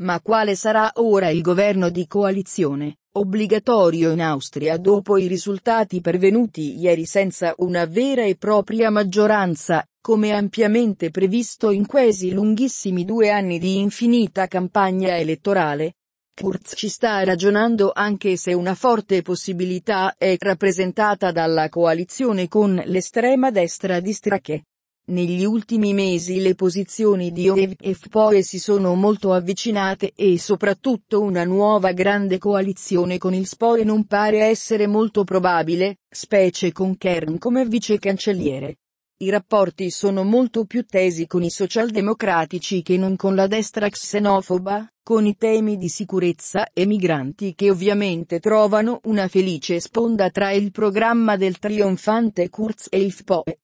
Ma quale sarà ora il governo di coalizione, obbligatorio in Austria dopo i risultati pervenuti ieri senza una vera e propria maggioranza, come ampiamente previsto in quasi lunghissimi due anni di infinita campagna elettorale? Kurz ci sta ragionando anche se una forte possibilità è rappresentata dalla coalizione con l'estrema destra di Strache. Negli ultimi mesi le posizioni di OEV e FPOE si sono molto avvicinate e soprattutto una nuova grande coalizione con il SPOE non pare essere molto probabile, specie con Kern come vice cancelliere. I rapporti sono molto più tesi con i socialdemocratici che non con la destra xenofoba, con i temi di sicurezza e migranti che ovviamente trovano una felice sponda tra il programma del trionfante Kurz e il FPOE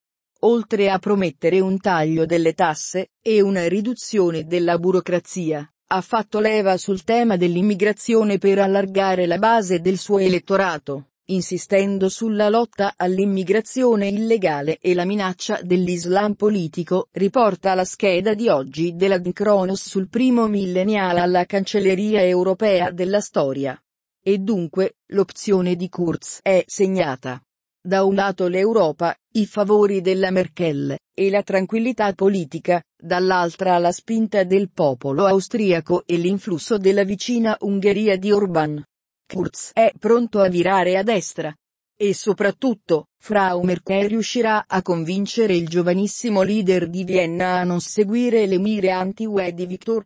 oltre a promettere un taglio delle tasse e una riduzione della burocrazia, ha fatto leva sul tema dell'immigrazione per allargare la base del suo elettorato, insistendo sulla lotta all'immigrazione illegale e la minaccia dell'Islam politico, riporta la scheda di oggi della Cronos sul primo millenniale alla Cancelleria europea della storia. E dunque, l'opzione di Kurz è segnata da un lato l'Europa, i favori della Merkel, e la tranquillità politica, dall'altra la spinta del popolo austriaco e l'influsso della vicina Ungheria di Orban. Kurz è pronto a virare a destra. E soprattutto, Frau Merkel riuscirà a convincere il giovanissimo leader di Vienna a non seguire le mire anti-UE di Viktor